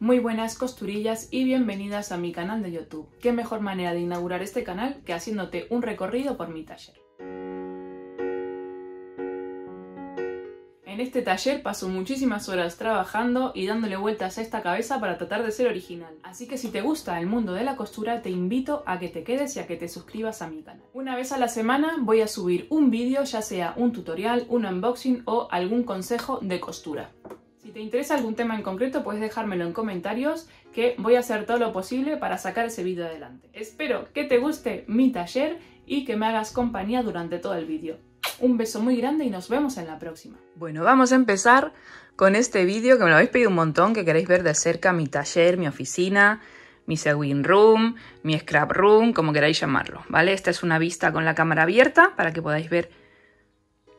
Muy buenas costurillas y bienvenidas a mi canal de YouTube. Qué mejor manera de inaugurar este canal que haciéndote un recorrido por mi taller. En este taller paso muchísimas horas trabajando y dándole vueltas a esta cabeza para tratar de ser original. Así que si te gusta el mundo de la costura, te invito a que te quedes y a que te suscribas a mi canal. Una vez a la semana voy a subir un vídeo, ya sea un tutorial, un unboxing o algún consejo de costura. Si te interesa algún tema en concreto, puedes dejármelo en comentarios que voy a hacer todo lo posible para sacar ese vídeo adelante. Espero que te guste mi taller y que me hagas compañía durante todo el vídeo. Un beso muy grande y nos vemos en la próxima. Bueno, vamos a empezar con este vídeo que me lo habéis pedido un montón, que queréis ver de cerca mi taller, mi oficina, mi sewing room, mi scrap room, como queráis llamarlo, ¿vale? Esta es una vista con la cámara abierta para que podáis ver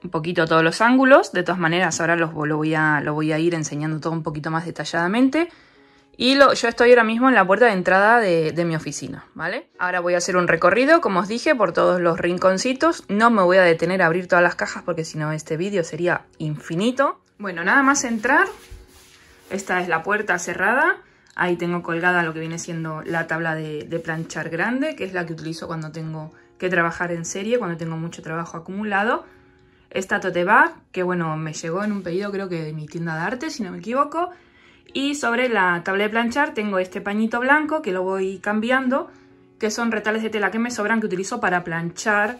un poquito todos los ángulos. De todas maneras, ahora los, lo, voy a, lo voy a ir enseñando todo un poquito más detalladamente. Y yo estoy ahora mismo en la puerta de entrada de, mi oficina, ¿vale? Ahora voy a hacer un recorrido, como os dije, por todos los rinconcitos. No me voy a detener a abrir todas las cajas porque si no este vídeo sería infinito. Bueno, nada más entrar. Esta es la puerta cerrada. Ahí tengo colgada lo que viene siendo la tabla de, de planchar grande, que es la que utilizo cuando tengo que trabajar en serie, cuando tengo mucho trabajo acumulado esta tote bag, que bueno, me llegó en un pedido creo que de mi tienda de arte, si no me equivoco. Y sobre la tabla de planchar tengo este pañito blanco que lo voy cambiando, que son retales de tela que me sobran que utilizo para planchar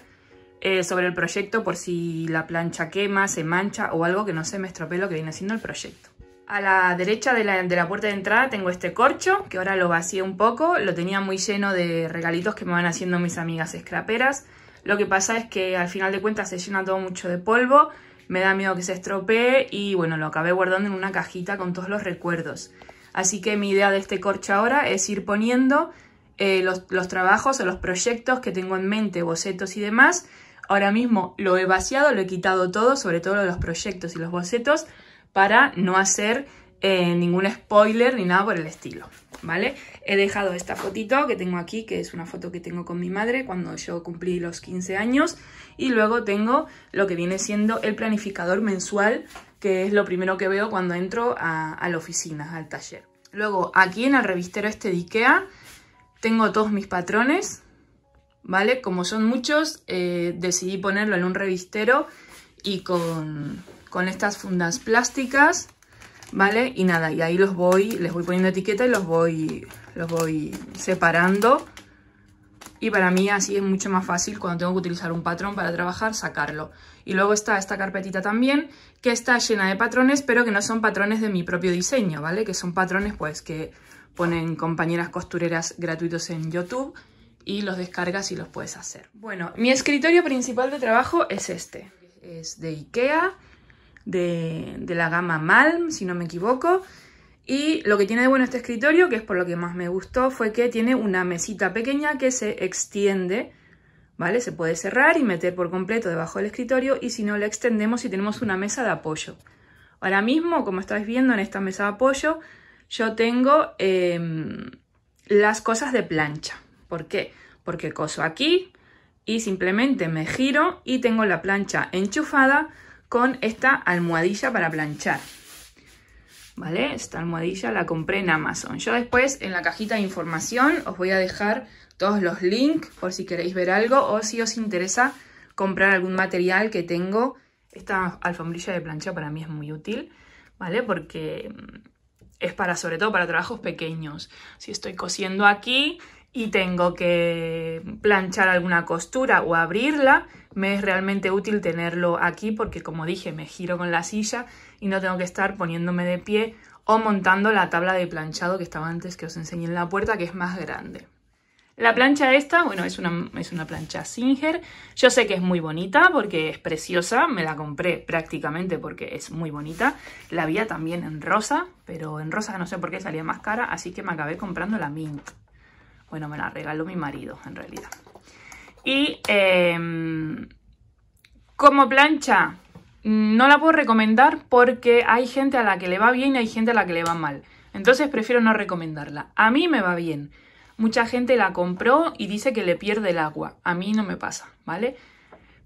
eh, sobre el proyecto por si la plancha quema, se mancha o algo que no se me estropee lo que viene haciendo el proyecto. A la derecha de la, de la puerta de entrada tengo este corcho, que ahora lo vacié un poco, lo tenía muy lleno de regalitos que me van haciendo mis amigas scraperas lo que pasa es que al final de cuentas se llena todo mucho de polvo, me da miedo que se estropee y bueno, lo acabé guardando en una cajita con todos los recuerdos. Así que mi idea de este corcho ahora es ir poniendo eh, los, trabajos o los proyectos que tengo en mente, bocetos y demás. Ahora mismo lo he vaciado, lo he quitado todo, sobre todo los proyectos y los bocetos, para no hacer eh, ningún spoiler ni nada por el estilo. ¿vale? He dejado esta fotito que tengo aquí, que es una foto que tengo con mi madre cuando yo cumplí los 15 años. Y luego tengo lo que viene siendo el planificador mensual, que es lo primero que veo cuando entro a, la oficina, al taller. Luego aquí en el revistero este de Ikea tengo todos mis patrones, ¿vale? Como son muchos, eh, decidí ponerlo en un revistero y con estas fundas plásticas ¿vale? Y nada, y ahí los voy, les voy poniendo etiqueta y los voy, los voy separando. Y para mí así es mucho más fácil cuando tengo que utilizar un patrón para trabajar, sacarlo. Y luego está esta carpetita también, que está llena de patrones, pero que no son patrones de mi propio diseño, ¿vale? Que son patrones pues que ponen compañeras costureras gratuitos en YouTube y los descargas y los puedes hacer. Bueno, mi escritorio principal de trabajo es este. Es de Ikea, de, la gama Malm, si no me equivoco. Y lo que tiene de bueno este escritorio, que es por lo que más me gustó, fue que tiene una mesita pequeña que se extiende, ¿vale? Se puede cerrar y meter por completo debajo del escritorio y si no la extendemos y tenemos una mesa de apoyo. Ahora mismo, como estáis viendo en esta mesa de apoyo, yo tengo em, las cosas de plancha. ¿Por qué? Porque coso aquí y simplemente me giro y tengo la plancha enchufada con esta almohadilla para planchar. ¿Vale? Esta almohadilla la compré en Amazon. Yo después en la cajita de información os voy a dejar todos los links por si queréis ver algo o si os interesa comprar algún material que tengo. Esta alfombrilla de plancha para mí es muy útil, ¿vale? Porque mm, es para, sobre todo para trabajos pequeños. Si estoy cosiendo aquí y tengo que planchar alguna costura o abrirla, me es realmente útil tenerlo aquí porque como dije me giro con la silla y no tengo que estar poniéndome de pie o montando la tabla de planchado que estaba antes que os enseñé en la puerta que es más grande. La plancha esta, bueno, es una, es una plancha Singer. Yo sé que es muy bonita porque es preciosa. Me la compré prácticamente porque es muy bonita. La había también en rosa, pero en rosa no sé por qué salía más cara, así que me acabé comprando la Mint. Bueno, me la regaló mi marido, en realidad. Y em, como plancha, no la puedo recomendar porque hay gente a la que le va bien y hay gente a la que le va mal. Entonces prefiero no recomendarla. A mí me va bien. Mucha gente la compró y dice que le pierde el agua. A mí no me pasa, ¿vale?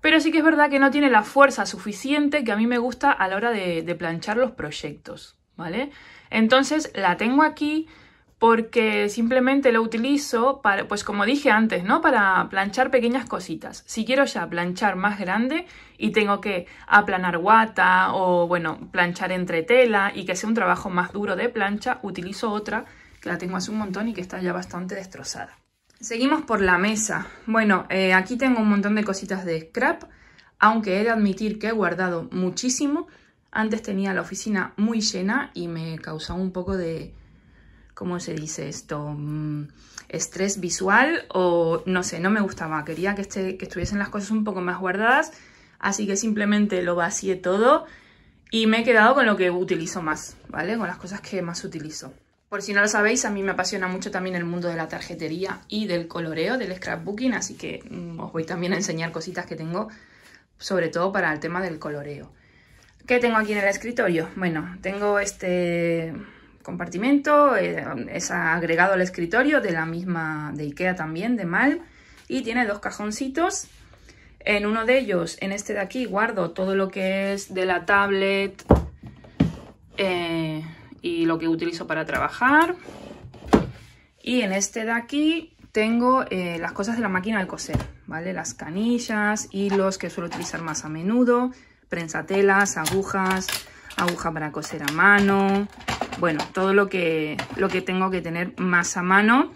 Pero sí que es verdad que no tiene la fuerza suficiente que a mí me gusta a la hora de planchar los proyectos, ¿vale? Entonces la tengo aquí, porque simplemente lo utilizo para, pues como dije antes, ¿no? Para planchar pequeñas cositas. Si quiero ya planchar más grande y tengo que aplanar guata o, bueno, planchar entre tela y que sea un trabajo más duro de plancha, utilizo otra que la tengo hace un montón y que está ya bastante destrozada. Seguimos por la mesa. Bueno, eh, aquí tengo un montón de cositas de scrap, aunque he de admitir que he guardado muchísimo. Antes tenía la oficina muy llena y me causó un poco de ¿cómo se dice esto? Mm, estrés visual o no sé, no me gustaba. Quería este, que, estuviesen las cosas un poco más guardadas, así que simplemente lo vacié todo y me he quedado con lo que utilizo más, ¿vale? Con las cosas que más utilizo. Por si no lo sabéis, a mí me apasiona mucho también el mundo de la tarjetería y del coloreo, del scrapbooking, así que mm, os voy también a enseñar cositas que tengo, sobre todo para el tema del coloreo. ¿Qué tengo aquí en el escritorio? Bueno, tengo este compartimento, eh, es agregado al escritorio de la misma de Ikea también, de Mal, y tiene dos cajoncitos. En uno de ellos, en este de aquí, guardo todo lo que es de la tablet eh, y lo que utilizo para trabajar. Y en este de aquí tengo eh, las cosas de la máquina de coser, ¿vale? Las canillas, hilos que suelo utilizar más a menudo, prensatelas, agujas, aguja para coser a mano, bueno, todo lo que, lo que tengo que tener más a mano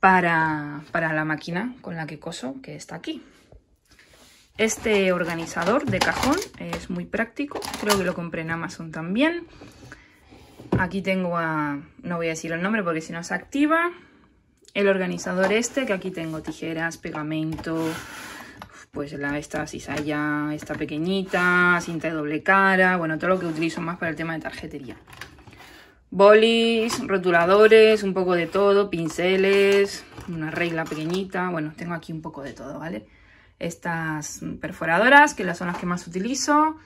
para, la máquina con la que coso, que está aquí. Este organizador de cajón es muy práctico, creo que lo compré en Amazon también. Aquí tengo a... no voy a decir el nombre porque si no se activa. El organizador este, que aquí tengo tijeras, pegamento, pues la, esta ya, esta pequeñita, cinta de doble cara, bueno, todo lo que utilizo más para el tema de tarjetería bolis, rotuladores, un poco de todo, pinceles, una regla pequeñita, bueno, tengo aquí un poco de todo, ¿vale? Estas perforadoras, que son las que más utilizo,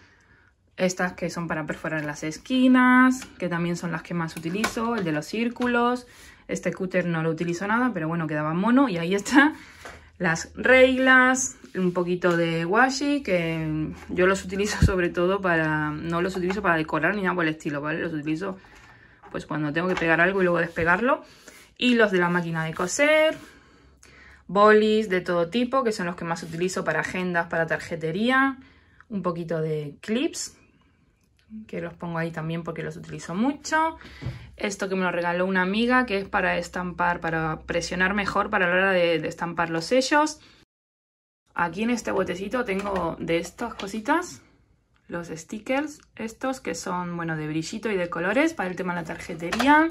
estas que son para perforar las esquinas, que también son las que más utilizo, el de los círculos, este cúter no lo utilizo nada, pero bueno, quedaba mono y ahí está. Las reglas, un poquito de washi, que yo los utilizo sobre todo para... No los utilizo para decorar ni nada por el estilo, ¿vale? Los utilizo pues cuando tengo que pegar algo y luego despegarlo. Hilos de la máquina de coser, bolis de todo tipo, que son los que más utilizo para agendas, para tarjetería, un poquito de clips, que los pongo ahí también porque los utilizo mucho. Esto que me lo regaló una amiga, que es para estampar, para presionar mejor para la hora de, de estampar los sellos. Aquí en este botecito tengo de estas cositas, los stickers estos que son, bueno, de brillito y de colores para el tema de la tarjetería.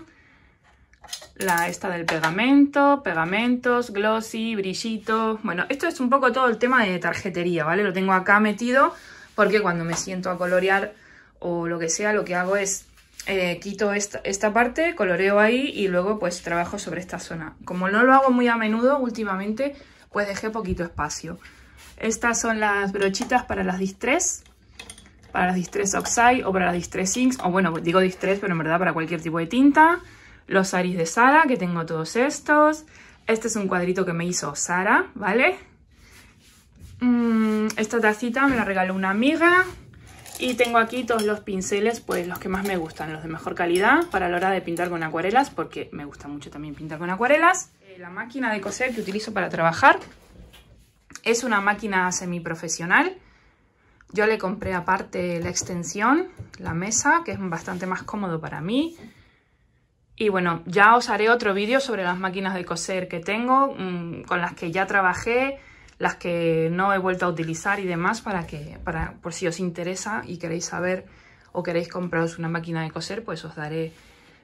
La esta del pegamento, pegamentos, glossy, brillito... Bueno, esto es un poco todo el tema de tarjetería, ¿vale? Lo tengo acá metido porque cuando me siento a colorear o lo que sea, lo que hago es eh, quito esta, esta, parte, coloreo ahí y luego pues trabajo sobre esta zona. Como no lo hago muy a menudo últimamente, pues dejé poquito espacio. Estas son las brochitas para las distress para las Distress Oxide o para las Distress Inks, o bueno, digo Distress, pero en verdad para cualquier tipo de tinta. Los Aris de Sara, que tengo todos estos. Este es un cuadrito que me hizo Sara, ¿vale? Mm, esta tacita me la regaló una amiga. Y tengo aquí todos los pinceles, pues los que más me gustan, los de mejor calidad para la hora de pintar con acuarelas, porque me gusta mucho también pintar con acuarelas. Eh, la máquina de coser que utilizo para trabajar es una máquina semiprofesional yo le compré aparte la extensión, la mesa, que es bastante más cómodo para mí. Y bueno, ya os haré otro vídeo sobre las máquinas de coser que tengo, mm, con las que ya trabajé, las que no he vuelto a utilizar y demás, para que, para, por si os interesa y queréis saber o queréis compraros una máquina de coser, pues os daré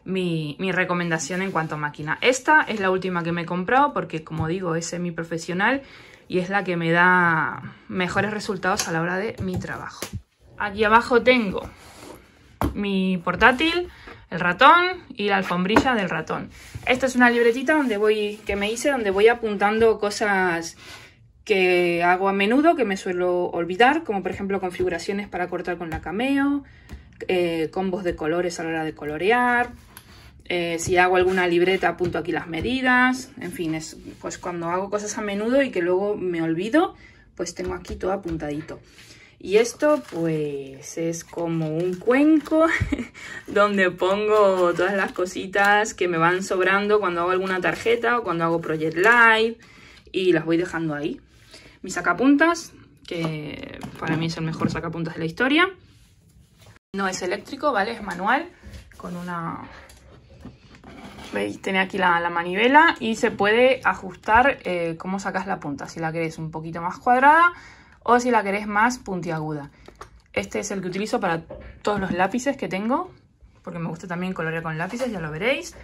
mi, mi, recomendación en cuanto a máquina. Esta es la última que me he comprado porque, como digo, es mi profesional y es la que me da mejores resultados a la hora de mi trabajo. Aquí abajo tengo mi portátil, el ratón y la alfombrilla del ratón. Esta es una libretita donde voy, que me hice, donde voy apuntando cosas que hago a menudo, que me suelo olvidar, como por ejemplo configuraciones para cortar con la cameo, eh, combos de colores a la hora de colorear, eh, si hago alguna libreta apunto aquí las medidas, en fin, es pues cuando hago cosas a menudo y que luego me olvido, pues tengo aquí todo apuntadito. Y esto pues es como un cuenco donde pongo todas las cositas que me van sobrando cuando hago alguna tarjeta o cuando hago Project Live y las voy dejando ahí. Mi sacapuntas, que para mí es el mejor sacapuntas de la historia. No es eléctrico, ¿vale? Es manual con una veis, tiene aquí la, manivela y se puede ajustar eh, cómo sacas la punta, si la querés un poquito más cuadrada o si la querés más puntiaguda. Este es el que utilizo para todos los lápices que tengo, porque me gusta también colorear con lápices, ya lo veréis.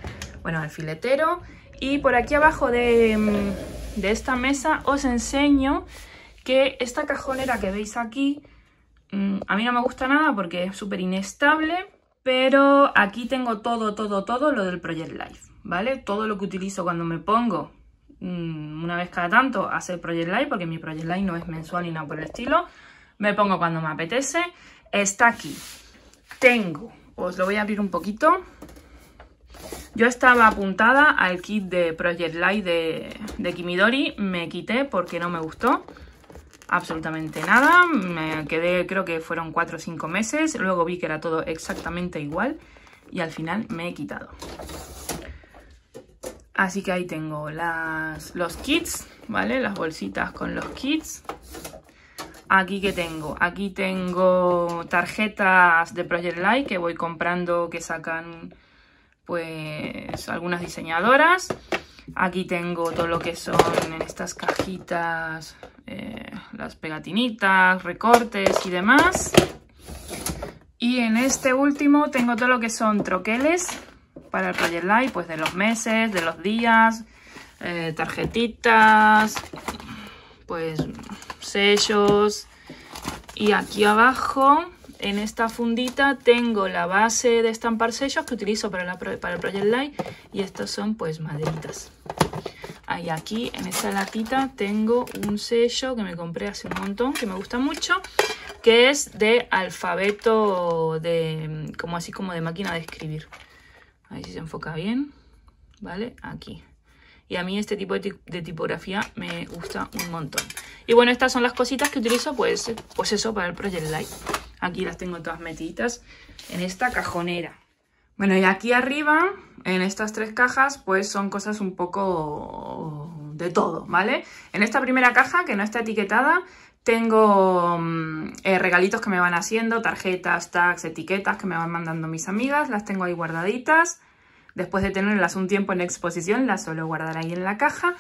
Bueno, el filetero. Y por aquí abajo de mm, esta mesa os enseño que esta cajonera que veis aquí, mm, a mí no me gusta nada porque es súper inestable pero aquí tengo todo, todo, todo lo del Project Life, ¿vale? Todo lo que utilizo cuando me pongo mm, una vez cada tanto a hacer Project Life, porque mi Project Life no es mensual ni nada por el estilo, me pongo cuando me apetece, está aquí. Tengo, os lo voy a abrir un poquito, yo estaba apuntada al kit de Project Life de, de, Kimidori, me quité porque no me gustó absolutamente nada. Me quedé, creo que fueron 4 o 5 meses. Luego vi que era todo exactamente igual y al final me he quitado. Así que ahí tengo las, los kits, ¿vale? Las bolsitas con los kits. Aquí que tengo, aquí tengo tarjetas de Project Light que voy comprando que sacan pues algunas diseñadoras. Aquí tengo todo lo que son en estas cajitas, eh, las pegatinitas, recortes y demás. Y en este último tengo todo lo que son troqueles para el Project Live, pues de los meses, de los días, eh, tarjetitas, pues sellos. Y aquí abajo en esta fundita tengo la base de estampar sellos que utilizo para, el Project Light y estos son pues maderitas. Ahí aquí en esta latita tengo un sello que me compré hace un montón, que me gusta mucho, que es de alfabeto de como así como de máquina de escribir. A ver si se enfoca bien. ¿Vale? Aquí. Y a mí este tipo de, tipografía me gusta un montón. Y bueno, estas son las cositas que utilizo, pues, pues eso, para el Project Light. Aquí las tengo todas metidas en esta cajonera. Bueno, y aquí arriba, en estas tres cajas, pues son cosas un poco de todo, ¿vale? En esta primera caja, que no está etiquetada, tengo mm, eh, regalitos que me van haciendo, tarjetas, tags, etiquetas que me van mandando mis amigas, las tengo ahí guardaditas. Después de tenerlas un tiempo en exposición, las suelo guardar ahí en la caja.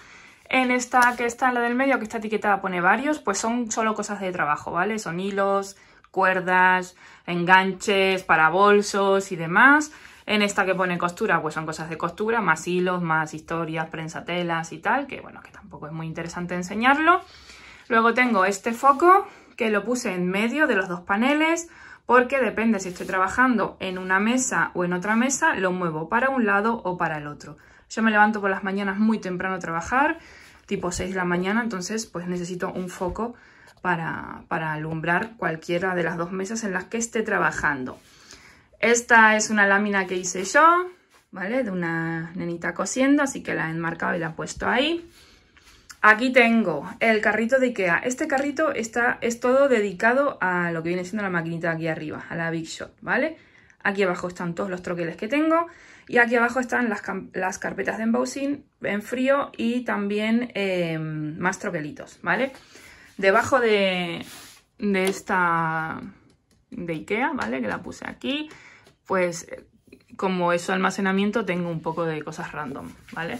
En esta que está en la del medio, que está etiquetada, pone varios, pues son solo cosas de trabajo, ¿vale? Son hilos, cuerdas, enganches para bolsos y demás. En esta que pone costura, pues son cosas de costura, más hilos, más historias, prensatelas y tal, que bueno, que tampoco es muy interesante enseñarlo. Luego tengo este foco, que lo puse en medio de los dos paneles, porque depende si estoy trabajando en una mesa o en otra mesa, lo muevo para un lado o para el otro. Yo me levanto por las mañanas muy temprano a trabajar, tipo 6 de la mañana, entonces pues necesito un foco para, para alumbrar cualquiera de las dos mesas en las que esté trabajando. Esta es una lámina que hice yo, ¿vale? De una nenita cosiendo, así que la he enmarcado y la he puesto ahí. Aquí tengo el carrito de Ikea. Este carrito está, es todo dedicado a lo que viene siendo la maquinita de aquí arriba, a la Big Shot, ¿vale? Aquí abajo están todos los troqueles que tengo y aquí abajo están las, carpetas de embossing en frío y también em, más troquelitos, ¿vale? Debajo de, de esta de Ikea, ¿vale? Que la puse aquí, pues como eso almacenamiento tengo un poco de cosas random, ¿vale?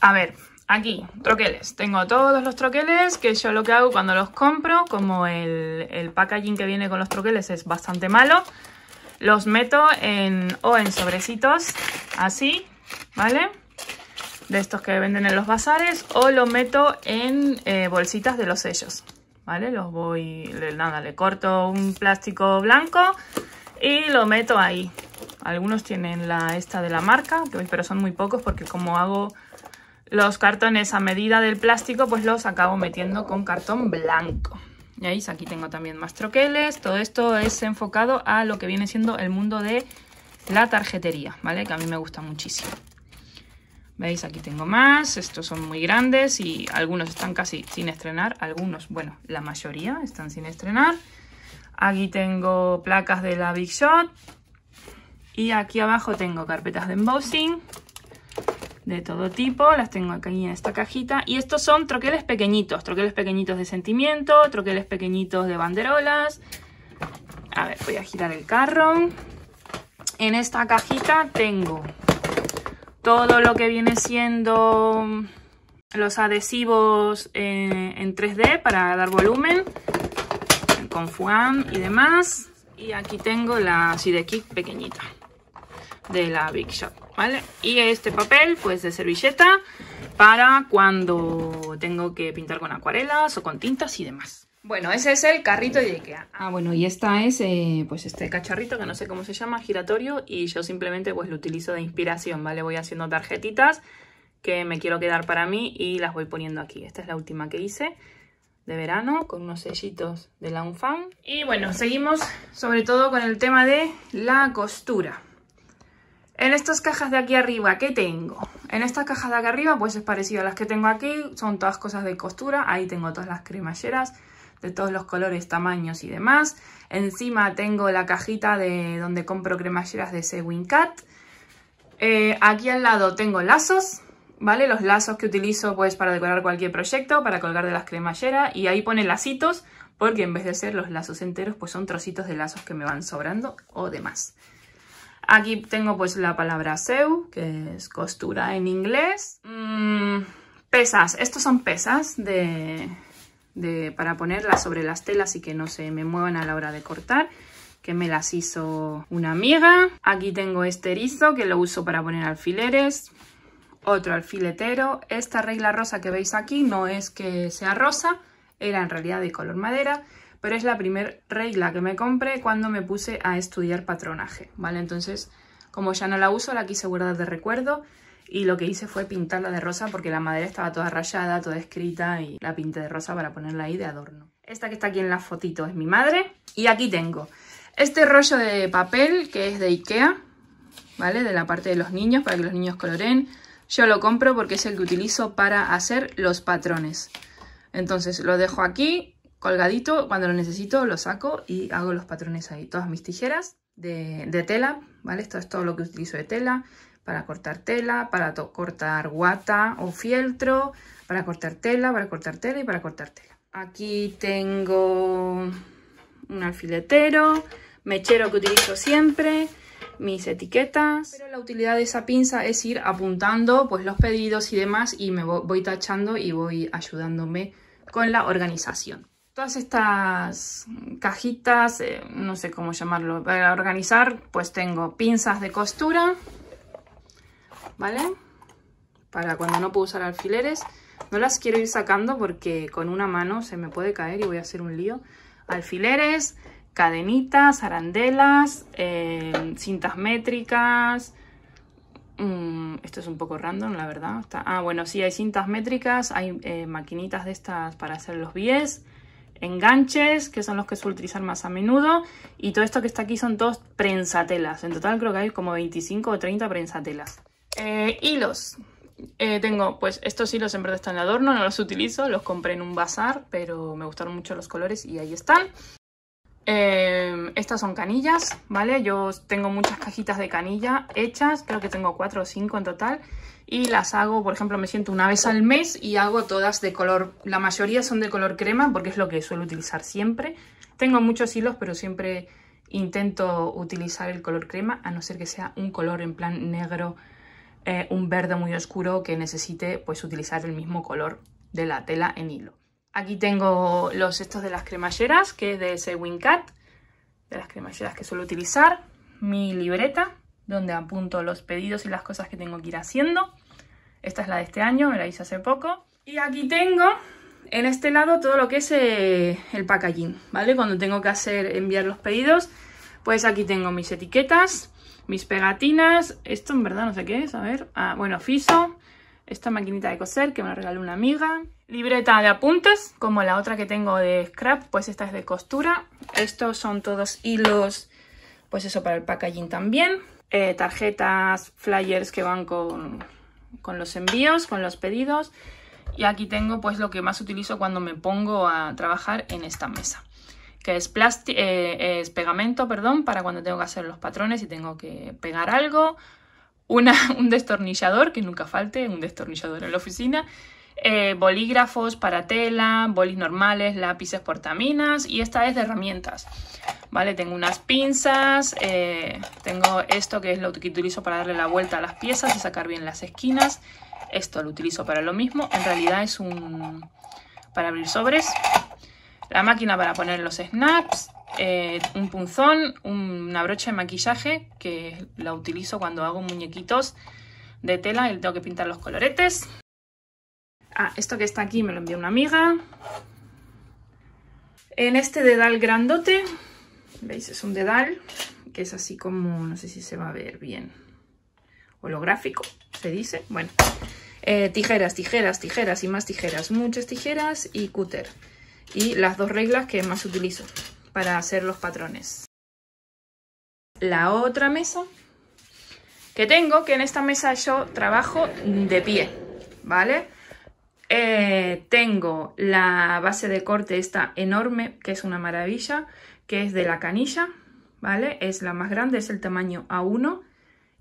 A ver, Aquí, troqueles. Tengo todos los troqueles que yo lo que hago cuando los compro, como el, packaging que viene con los troqueles es bastante malo, los meto en, o en sobrecitos, así, ¿vale? De estos que venden en los bazares, o lo meto en eh, bolsitas de los sellos, ¿vale? Los voy, nada, le corto un plástico blanco y lo meto ahí. Algunos tienen la esta de la marca, pero son muy pocos porque como hago los cartones a medida del plástico, pues los acabo metiendo con cartón blanco. Y aquí tengo también más troqueles. Todo esto es enfocado a lo que viene siendo el mundo de la tarjetería, ¿vale? Que a mí me gusta muchísimo. ¿Veis? Aquí tengo más. Estos son muy grandes y algunos están casi sin estrenar. Algunos, bueno, la mayoría están sin estrenar. Aquí tengo placas de la Big Shot. Y aquí abajo tengo carpetas de embossing de todo tipo, las tengo aquí en esta cajita. Y estos son troqueles pequeñitos, troqueles pequeñitos de sentimiento, troqueles pequeñitos de banderolas. A ver, voy a girar el carro. En esta cajita tengo todo lo que viene siendo los adhesivos eh, en, 3D para dar volumen, con fuam y demás. Y aquí tengo la Sidekick pequeñita de la Big Shop. ¿vale? Y este papel, pues de servilleta, para cuando tengo que pintar con acuarelas o con tintas y demás. Bueno, ese es el carrito de Ikea. Ah, bueno, y esta es, eh, pues este cacharrito que no sé cómo se llama, giratorio, y yo simplemente pues lo utilizo de inspiración, ¿vale? Voy haciendo tarjetitas que me quiero quedar para mí y las voy poniendo aquí. Esta es la última que hice de verano con unos sellitos de la Unfam. Y bueno, seguimos sobre todo con el tema de la costura. En estas cajas de aquí arriba, ¿qué tengo? En estas cajas de aquí arriba, pues es parecido a las que tengo aquí, son todas cosas de costura, ahí tengo todas las cremalleras de todos los colores, tamaños y demás. Encima tengo la cajita de donde compro cremalleras de Sewing Cat. Eh, aquí al lado tengo lazos, ¿vale? Los lazos que utilizo pues para decorar cualquier proyecto, para colgar de las cremalleras. Y ahí pone lacitos, porque en vez de ser los lazos enteros, pues son trocitos de lazos que me van sobrando o demás. Aquí tengo pues la palabra sew, que es costura en inglés. Mm, pesas, estos son pesas de, para ponerlas sobre las telas y que no se me muevan a la hora de cortar que me las hizo una amiga. Aquí tengo este erizo que lo uso para poner alfileres, otro alfiletero. Esta regla rosa que veis aquí no es que sea rosa, era en realidad de color madera pero es la primera regla que me compré cuando me puse a estudiar patronaje, ¿vale? Entonces, como ya no la uso, la quise guardar de recuerdo y lo que hice fue pintarla de rosa porque la madera estaba toda rayada, toda escrita y la pinté de rosa para ponerla ahí de adorno. Esta que está aquí en la fotito es mi madre y aquí tengo este rollo de papel que es de Ikea, ¿vale? De la parte de los niños para que los niños coloren. Yo lo compro porque es el que utilizo para hacer los patrones. Entonces lo dejo aquí colgadito, cuando lo necesito lo saco y hago los patrones ahí. Todas mis tijeras de, tela, ¿vale? Esto es todo lo que utilizo de tela, para cortar tela, para cortar guata o fieltro, para cortar tela, para cortar tela y para cortar tela. Aquí tengo un alfiletero, mechero que utilizo siempre, mis etiquetas. Pero la utilidad de esa pinza es ir apuntando pues, los pedidos y demás y me voy tachando y voy ayudándome con la organización todas estas cajitas, eh, no sé cómo llamarlo, para organizar, pues tengo pinzas de costura, ¿vale? Para cuando no puedo usar alfileres. No las quiero ir sacando porque con una mano se me puede caer y voy a hacer un lío. Alfileres, cadenitas, arandelas, eh, cintas métricas. Mm, esto es un poco random, la verdad. ah, bueno, sí, hay cintas métricas, hay eh, maquinitas de estas para hacer los bies enganches, que son los que suelo utilizar más a menudo. Y todo esto que está aquí son dos prensatelas. En total creo que hay como 25 o 30 prensatelas. Eh, hilos. Eh, tengo, pues estos hilos en verdad están de adorno, no los utilizo, los compré en un bazar, pero me gustaron mucho los colores y ahí están. Em, estas son canillas, ¿vale? Yo tengo muchas cajitas de canilla hechas, creo que tengo cuatro o cinco en total. Y las hago, por ejemplo, me siento una vez al mes y hago todas de color... La mayoría son de color crema porque es lo que suelo utilizar siempre. Tengo muchos hilos, pero siempre intento utilizar el color crema, a no ser que sea un color en plan negro, eh, un verde muy oscuro que necesite pues utilizar el mismo color de la tela en hilo. Aquí tengo los estos de las cremalleras, que es de ese Wincat, de las cremalleras que suelo utilizar. Mi libreta, donde apunto los pedidos y las cosas que tengo que ir haciendo. Esta es la de este año, me la hice hace poco. Y aquí tengo en este lado todo lo que es eh, el packaging, ¿vale? Cuando tengo que hacer enviar los pedidos, pues aquí tengo mis etiquetas, mis pegatinas, esto en verdad no sé qué es, a ver, ah, bueno, fiso, esta maquinita de coser que me la regaló una amiga, libreta de apuntes, como la otra que tengo de scrap, pues esta es de costura. Estos son todos hilos, pues eso, para el packaging también. Eh, tarjetas, flyers que van con, los envíos, con los pedidos. Y aquí tengo pues lo que más utilizo cuando me pongo a trabajar en esta mesa que es, eh, es pegamento, perdón, para cuando tengo que hacer los patrones y tengo que pegar algo, un destornillador, que nunca falte, un destornillador en la oficina, eh, bolígrafos para tela, bolis normales, lápices portaminas y esta es de herramientas. Vale, tengo unas pinzas, eh, tengo esto que es lo que utilizo para darle la vuelta a las piezas y sacar bien las esquinas. Esto lo utilizo para lo mismo, en realidad es un... para abrir sobres. La máquina para poner los snaps, eh, un punzón, una brocha de maquillaje que la utilizo cuando hago muñequitos de tela y tengo que pintar los coloretes. Ah, esto que está aquí me lo envió una amiga. En este dedal grandote, veis, es un dedal que es así como, no sé si se va a ver bien, holográfico, se dice. Bueno, eh, tijeras, tijeras, tijeras y más tijeras, muchas tijeras y cúter. Y las dos reglas que más utilizo para hacer los patrones. La otra mesa que tengo, que en esta mesa yo trabajo de pie, ¿vale? Eh, tengo la base de corte esta enorme, que es una maravilla, que es de la canilla, ¿vale? Es la más grande, es el tamaño A1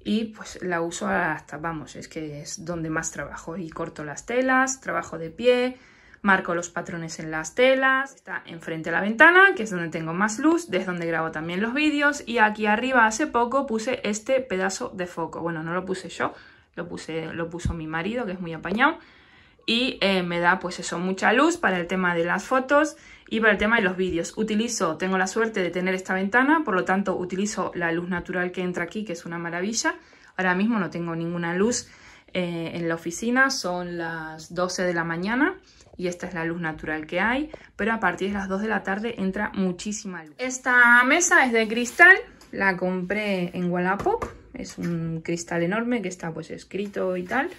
y pues la uso hasta, vamos, es que es donde más trabajo y corto las telas, trabajo de pie, marco los patrones en las telas, está enfrente a la ventana, que es donde tengo más luz, desde donde grabo también los vídeos, y aquí arriba hace poco puse este pedazo de foco. Bueno, no lo puse yo, lo, puse, lo puso mi marido, que es muy apañado, y eh, me da pues eso, mucha luz para el tema de las fotos y para el tema de los vídeos. Utilizo, tengo la suerte de tener esta ventana, por lo tanto utilizo la luz natural que entra aquí, que es una maravilla. Ahora mismo no tengo ninguna luz eh, en la oficina, son las 12 de la mañana y esta es la luz natural que hay, pero a partir de las 2 de la tarde entra muchísima luz. Esta mesa es de cristal, la compré en Wallapop, es un cristal enorme que está pues escrito y tal,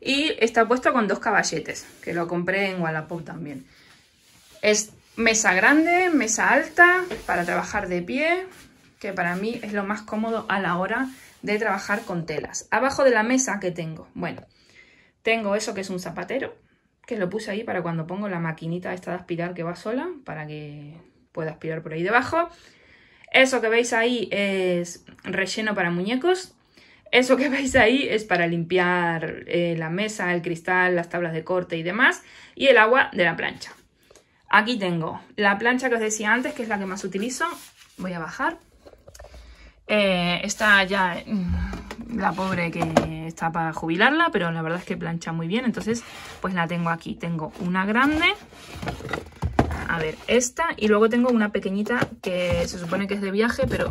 y está puesto con dos caballetes, que lo compré en Wallapop también. Es mesa grande, mesa alta, para trabajar de pie, que para mí es lo más cómodo a la hora de trabajar con telas. Abajo de la mesa que tengo, bueno, tengo eso que es un zapatero, que lo puse ahí para cuando pongo la maquinita esta de aspirar que va sola, para que pueda aspirar por ahí debajo. Eso que veis ahí es relleno para muñecos. Eso que veis ahí es para limpiar eh, la mesa, el cristal, las tablas de corte y demás. Y el agua de la plancha. Aquí tengo la plancha que os decía antes, que es la que más utilizo. Voy a bajar eh, esta ya, mm, la pobre que está para jubilarla, pero la verdad es que plancha muy bien. Entonces, pues la tengo aquí. Tengo una grande, a ver, esta, y luego tengo una pequeñita que se supone que es de viaje, pero...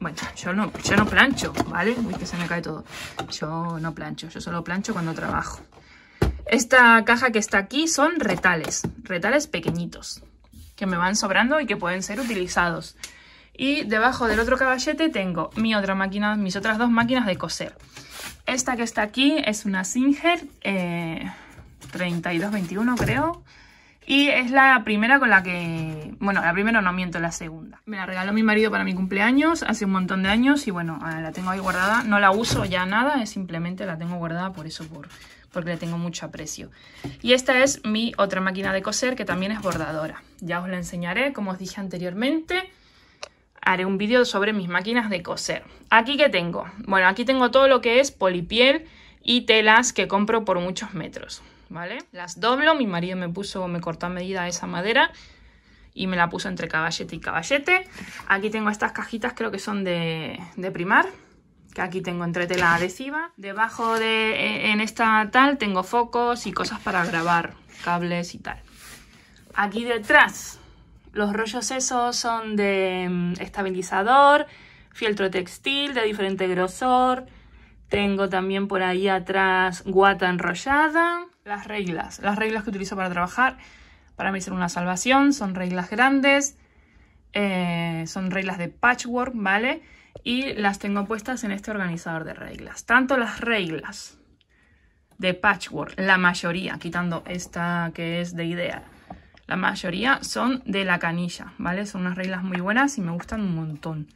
Bueno, yo no, yo no plancho, ¿vale? Uy, que se me cae todo. Yo no plancho, yo solo plancho cuando trabajo. Esta caja que está aquí son retales, retales pequeñitos, que me van sobrando y que pueden ser utilizados. Y debajo del otro caballete tengo mi otra máquina, mis otras dos máquinas de coser. Esta que está aquí es una Singer 3221 eh, creo. Y es la primera con la que... Bueno, la primera no miento, la segunda. Me la regaló mi marido para mi cumpleaños hace un montón de años y bueno, ah, la tengo ahí guardada. No la uso ya nada, es simplemente la tengo guardada por eso, por, porque le tengo mucho aprecio. Y esta es mi otra máquina de coser que también es bordadora. Ya os la enseñaré, como os dije anteriormente haré un vídeo sobre mis máquinas de coser. Aquí que tengo, bueno, aquí tengo todo lo que es polipiel y telas que compro por muchos metros, ¿vale? Las doblo, mi marido me puso, me cortó a medida esa madera y me la puso entre caballete y caballete. Aquí tengo estas cajitas, creo que son de, de primar, que aquí tengo entre tela adhesiva. Debajo de, eh, en esta tal, tengo focos y cosas para grabar, cables y tal. Aquí detrás los rollos esos son de mm, estabilizador, fieltro textil de diferente grosor. Tengo también por ahí atrás guata enrollada. Las reglas, las reglas que utilizo para trabajar, para mí son una salvación, son reglas grandes, eh, son reglas de patchwork, ¿vale? Y las tengo puestas en este organizador de reglas. Tanto las reglas de patchwork, la mayoría, quitando esta que es de idea, la mayoría son de la canilla, ¿vale? Son unas reglas muy buenas y me gustan un montón.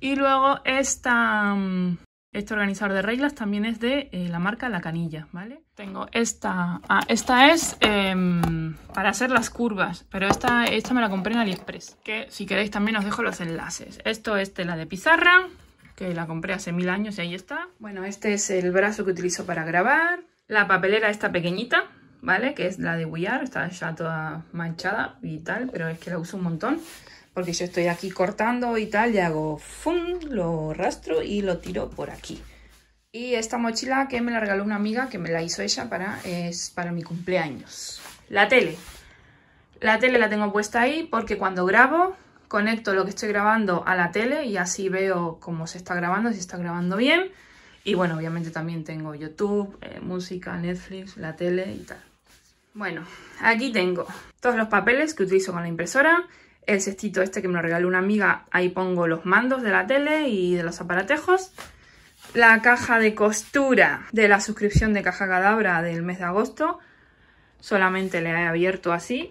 Y luego esta, mm, este organizador de reglas también es de eh, la marca La Canilla, ¿vale? Tengo esta, ah, esta es em, para hacer las curvas, pero esta, esta me la compré en AliExpress, que si queréis también os dejo los enlaces. Esto es tela de pizarra, que la compré hace mil años y ahí está. Bueno, este es el brazo que utilizo para grabar, la papelera está pequeñita, ¿vale? Que es la de We está ya toda manchada y tal, pero es que la uso un montón. Porque yo estoy aquí cortando y tal, y hago fum, lo rastro y lo tiro por aquí. Y esta mochila que me la regaló una amiga, que me la hizo ella para, es para mi cumpleaños. La tele. La tele la tengo puesta ahí porque cuando grabo conecto lo que estoy grabando a la tele y así veo cómo se está grabando, si está grabando bien. Y bueno, obviamente también tengo YouTube, eh, música, Netflix, la tele y tal. Bueno, aquí tengo todos los papeles que utilizo con la impresora, el cestito este que me lo regaló una amiga, ahí pongo los mandos de la tele y de los aparatejos, la caja de costura de la suscripción de Caja Cadabra del mes de agosto, solamente le he abierto así,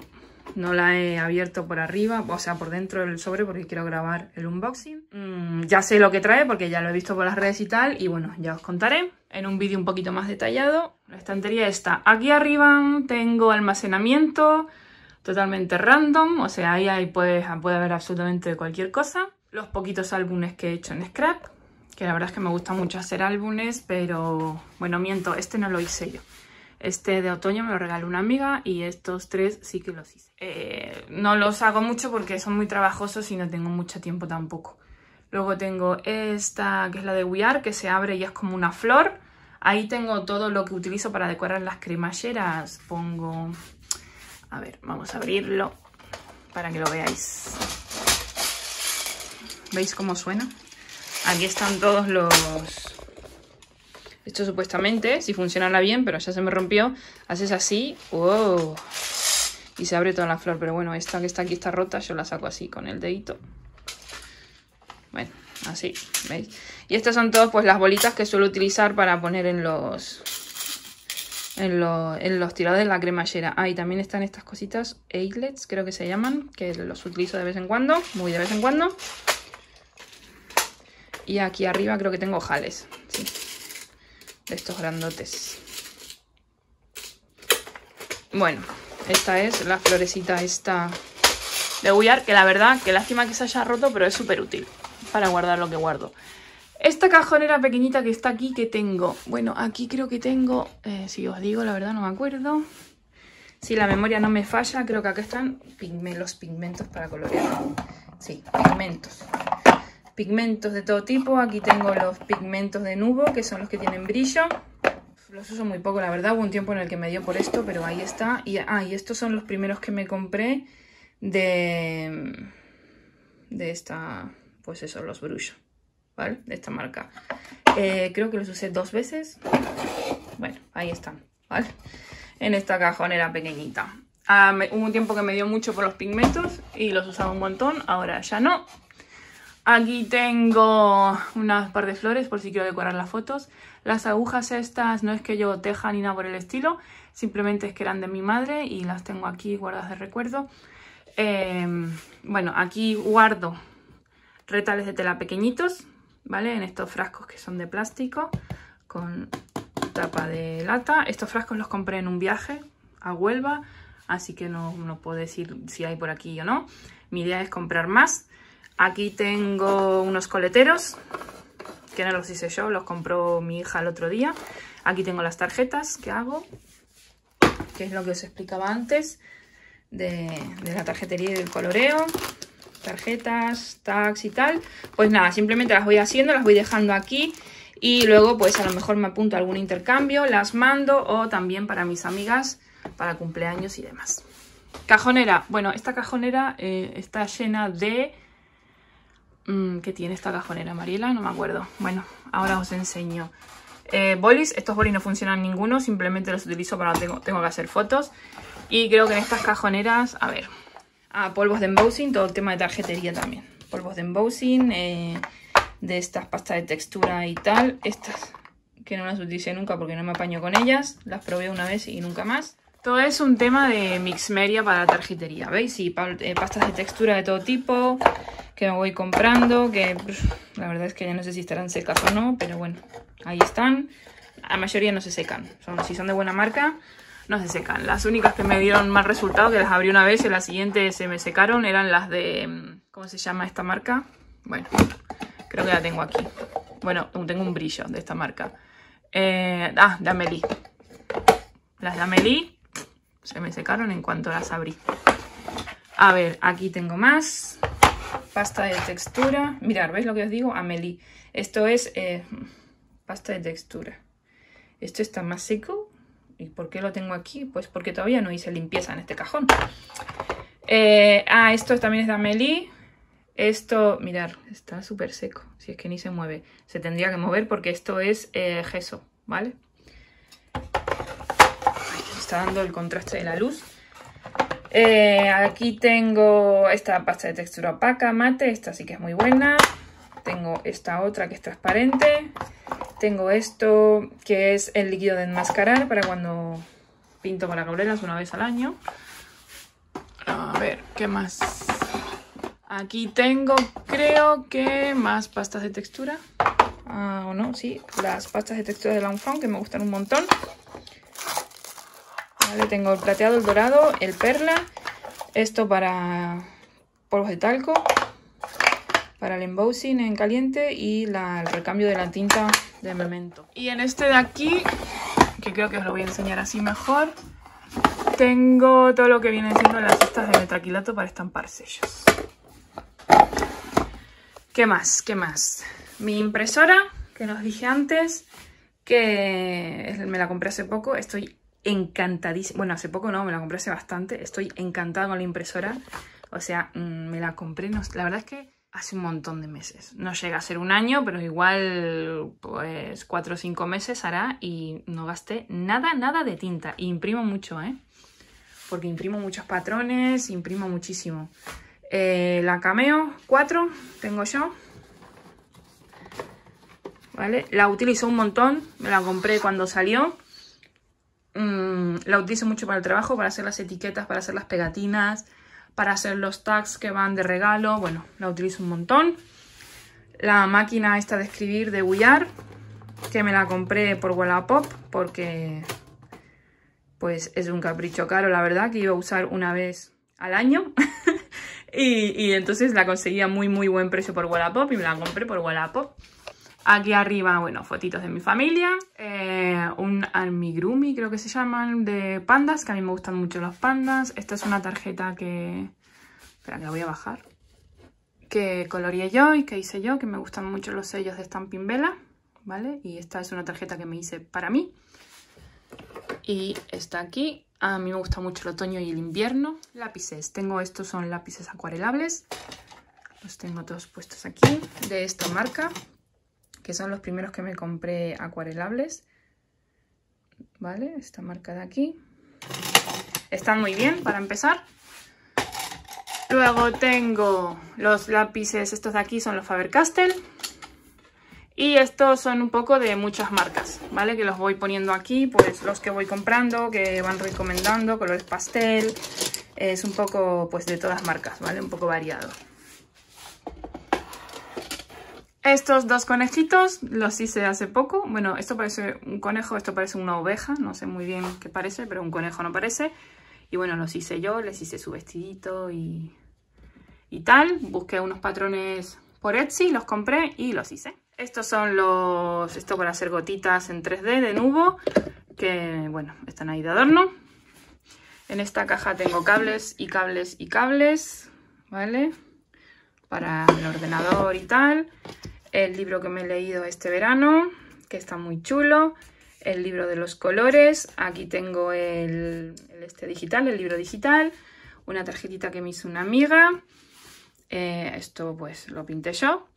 no la he abierto por arriba, o sea, por dentro del sobre porque quiero grabar el unboxing. Mm, ya sé lo que trae porque ya lo he visto por las redes y tal. Y bueno, ya os contaré en un vídeo un poquito más detallado. La estantería está aquí arriba, tengo almacenamiento totalmente random. O sea, ahí, ahí puede, puede haber absolutamente cualquier cosa. Los poquitos álbumes que he hecho en Scrap. Que la verdad es que me gusta mucho hacer álbumes, pero bueno, miento, este no lo hice yo. Este de otoño me lo regaló una amiga y estos tres sí que los hice. Eh, no los hago mucho porque son muy trabajosos y no tengo mucho tiempo tampoco. Luego tengo esta que es la de guiar que se abre y es como una flor. Ahí tengo todo lo que utilizo para decorar las cremalleras. Pongo... A ver, vamos a abrirlo para que lo veáis. ¿Veis cómo suena? Aquí están todos los esto supuestamente, si funcionara bien, pero ya se me rompió. Haces así, wow, y se abre toda la flor. Pero bueno, esta que está aquí está rota, yo la saco así con el dedito. Bueno, así, ¿veis? Y estas son todas pues las bolitas que suelo utilizar para poner en los... En, los tirados de la cremallera. Ah, y también están estas cositas, eyelets, creo que se llaman, que los utilizo de vez en cuando, muy de vez en cuando. Y aquí arriba creo que tengo jales, sí estos grandotes. Bueno, esta es la florecita esta de Guyar, que la verdad, que lástima que se haya roto, pero es súper útil para guardar lo que guardo. Esta cajonera pequeñita que está aquí, que tengo? Bueno, aquí creo que tengo, eh, si os digo, la verdad no me acuerdo. Si la memoria no me falla, creo que acá están los pigmentos para colorear. Sí, pigmentos pigmentos de todo tipo. Aquí tengo los pigmentos de nubo, que son los que tienen brillo. Los uso muy poco, la verdad. Hubo un tiempo en el que me dio por esto, pero ahí está. Y, ah, estos son los primeros que me compré de, de esta, pues eso, los brillos ¿vale? De esta marca. Eh, creo que los usé dos veces. Bueno, ahí están, ¿vale? En esta cajonera pequeñita. Ah, hubo un tiempo que me dio mucho por los pigmentos y los usaba un montón, ahora ya no. Aquí tengo unas par de flores por si quiero decorar las fotos. Las agujas estas no es que yo teja ni nada por el estilo, simplemente es que eran de mi madre y las tengo aquí guardadas de recuerdo. Em, bueno, aquí guardo retales de tela pequeñitos, ¿vale? En estos frascos que son de plástico con tapa de lata. Estos frascos los compré en un viaje a Huelva, así que no, no puedo decir si hay por aquí o no. Mi idea es comprar más. Aquí tengo unos coleteros, que no los hice yo, los compró mi hija el otro día. Aquí tengo las tarjetas que hago, que es lo que os explicaba antes, de, la tarjetería y del coloreo tarjetas, tags y tal, pues nada, simplemente las voy haciendo, las voy dejando aquí y luego pues a lo mejor me apunto a algún intercambio, las mando o también para mis amigas para cumpleaños y demás. Cajonera, bueno, esta cajonera eh, está llena de Mm, que tiene esta cajonera, Mariela, no me acuerdo. Bueno, ahora os enseño. Eh, bolis, estos bolis no funcionan ninguno, simplemente los utilizo para tengo, tengo que hacer fotos. Y creo que en estas cajoneras, a ver, a ah, polvos de embossing, todo el tema de tarjetería también. Polvos de embossing, eh, de estas pastas de textura y tal. Estas que no las utilicé nunca porque no me apaño con ellas. Las probé una vez y nunca más. Todo es un tema de media para tarjetería, ¿veis? Y eh, pastas de textura de todo tipo, que me voy comprando, que la verdad es que ya no sé si estarán secas o no, pero bueno, ahí están. La mayoría no se secan, si son de buena marca, no se secan. Las únicas que me dieron mal resultado, que las abrí una vez y la siguiente se me secaron, eran las de... Mm, ¿Cómo se llama esta marca? Bueno, creo que la tengo aquí. Bueno, tengo un brillo de esta marca. Eh, ah, de Amelie. Las de Amelie se me secaron en cuanto las abrí. A ver, aquí tengo más. Pasta de textura. Mirad, ¿veis lo que os digo? Amelie. Esto es eh, pasta de textura. Esto está más seco. ¿Y por qué lo tengo aquí? Pues porque todavía no hice limpieza en este cajón. Eh, ah, esto también es de Amelie. Esto, mirad, está súper seco. Si es que ni se mueve. Se tendría que mover porque esto es eh, gesso, ¿vale? está dando el contraste de la luz. Eh, aquí tengo esta pasta de textura opaca, mate, esta sí que es muy buena. Tengo esta otra que es transparente. Tengo esto que es el líquido de enmascarar para cuando pinto para cabreras una vez al año. A ver, ¿qué más? Aquí tengo, creo que más pastas de textura. Ah, o no, sí, las pastas de textura de unfound que me gustan un montón. Tengo el plateado, el dorado, el perla, esto para polvos de talco, para el embossing en caliente y el recambio de la tinta de memento. Y en este de aquí, que creo que os lo voy a enseñar así mejor, tengo todo lo que viene siendo las cestas de metraquilato para estampar sellos. ¿Qué más? ¿Qué más? Mi impresora, que os dije antes, que me la compré hace poco. Estoy encantadísima. Bueno, hace poco no, me la compré hace bastante. Estoy encantada con la impresora. O sea, mm, me la compré, no, la verdad es que hace un montón de meses. No llega a ser un año, pero igual pues cuatro o cinco meses hará y no gasté nada, nada de tinta. imprimo mucho, ¿eh? Porque imprimo muchos patrones, imprimo muchísimo. Eh, la Cameo 4 tengo yo. ¿Vale? La utilizo un montón, me la compré cuando salió. Mm, la utilizo mucho para el trabajo, para hacer las etiquetas, para hacer las pegatinas, para hacer los tags que van de regalo. Bueno, la utilizo un montón. La máquina esta de escribir de Willar, que me la compré por Wallapop porque pues es un capricho caro, la verdad, que iba a usar una vez al año. y, entonces la conseguía muy, muy buen precio por Wallapop y me la compré por Wallapop. Aquí arriba, bueno, fotitos de mi familia, eh, un almigrumi, creo que se llaman, de pandas, que a mí me gustan mucho los pandas. Esta es una tarjeta que... Espera, que la voy a bajar. Que coloreé yo y que hice yo, que me gustan mucho los sellos de Stampin' Vela, ¿vale? Y esta es una tarjeta que me hice para mí. Y está aquí. A mí me gusta mucho el otoño y el invierno. Lápices. Tengo estos, son lápices acuarelables. Los tengo todos puestos aquí. De esta marca, que son los primeros que me compré acuarelables. ¿Vale? Esta marca de aquí. Están muy bien para empezar. Luego tengo los lápices, estos de aquí son los Faber-Castell. Y estos son un poco de muchas marcas, ¿vale? Que los voy poniendo aquí, pues los que voy comprando, que van recomendando, colores pastel. Es un poco, pues, de todas marcas, ¿vale? Un poco variado. Estos dos conejitos los hice hace poco. Bueno, esto parece un conejo, esto parece una oveja. No sé muy bien qué parece, pero un conejo no parece. Y bueno, los hice yo, les hice su vestidito y, tal. Busqué unos patrones por Etsy, los compré y los hice. Estos son los... Esto para hacer gotitas en 3D de nubo. Que, bueno, están ahí de adorno. En esta caja tengo cables y cables y cables. ¿Vale? para el ordenador y tal. El libro que me he leído este verano, que está muy chulo. El libro de los colores. Aquí tengo el, este digital, el libro digital. Una tarjetita que me hizo una amiga. Eh, esto pues lo pinté yo.